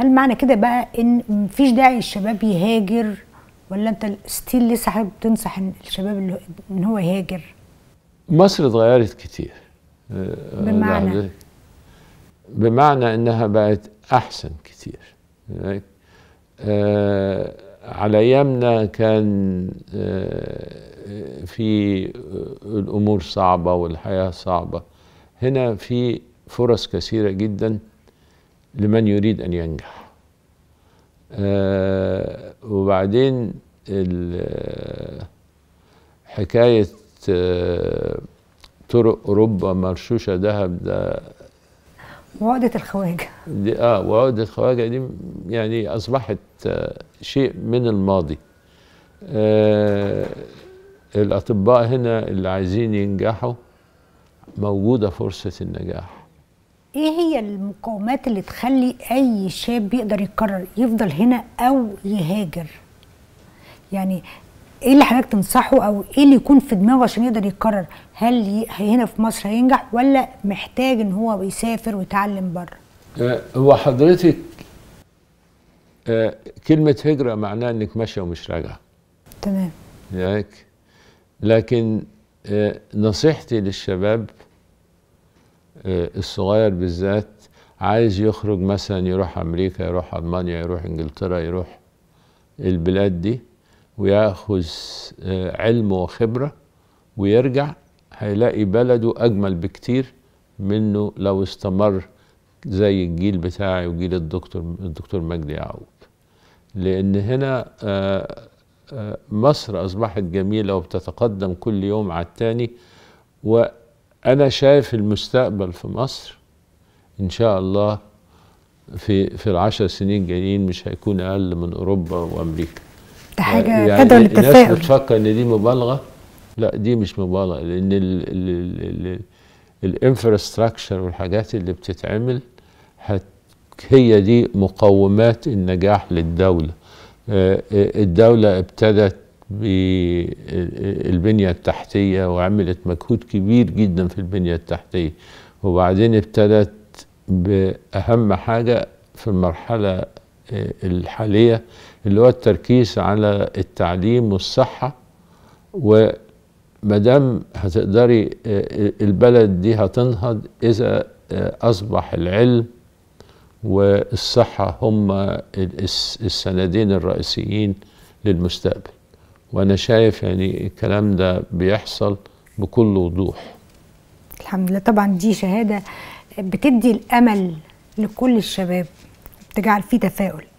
هل معنى كده بقى ان مفيش داعي الشباب يهاجر ولا انت ستيل لسه حابب تنصح الشباب اللي ان هو يهاجر؟ مصر اتغيرت كتير آه، بمعنى بمعنى انها بقت احسن كتير آه على ايامنا كان آه في الامور صعبه والحياه صعبه هنا في فرص كثيره جدا لمن يريد أن ينجح آه وبعدين حكاية آه طرق أوروبا مرشوشة ذهب ده وعقدة الخواجة دي اه وعقدة الخواجة دي يعني أصبحت آه شيء من الماضي آه الأطباء هنا اللي عايزين ينجحوا موجودة فرصة النجاح ايه هي المقومات اللي تخلي اي شاب يقدر يقرر يفضل هنا او يهاجر يعني ايه اللي حضرتك تنصحه او ايه اللي يكون في دماغه عشان يقدر يقرر هل هنا في مصر هينجح ولا محتاج ان هو يسافر ويتعلم بره آه، هو حضرتك آه، كلمة هجرة معناها انك ماشية ومش راجعة تمام لك يعني لكن آه، نصيحتي للشباب آه، الصغير بالذات عايز يخرج مثلا يروح امريكا يروح المانيا يروح انجلترا يروح البلاد دي وياخذ آه، علم وخبره ويرجع هيلاقي بلده اجمل بكتير منه لو استمر زي الجيل بتاعي وجيل الدكتور الدكتور مجدي يعقوب لان هنا آه، مصر اصبحت جميله وبتتقدم كل يوم على التاني و انا شايف المستقبل في مصر ان شاء الله في في العشر سنين جايين مش هيكون اقل من اوروبا وامريكا ده حاجه يعني تدعو للتفاؤل الناس بتفكر ان دي مبالغه لا دي مش مبالغه لان الانفراستراكشر والحاجات اللي بتتعمل هت هي دي مقومات النجاح للدوله آه، آه، الدوله ابتدت بالبنية التحتية وعملت مجهود كبير جدا في البنية التحتية وبعدين ابتدت بأهم حاجة في المرحلة آه، الحالية اللي هو التركيز على التعليم والصحة ومدام هتقدري آه، البلد دي هتنهض إذا آه، أصبح العلم والصحة هم السندين الرئيسيين للمستقبل وانا شايف يعني الكلام ده بيحصل بكل وضوح الحمد لله طبعا دي شهاده بتدي الامل لكل الشباب بتجعل فيه تفاؤل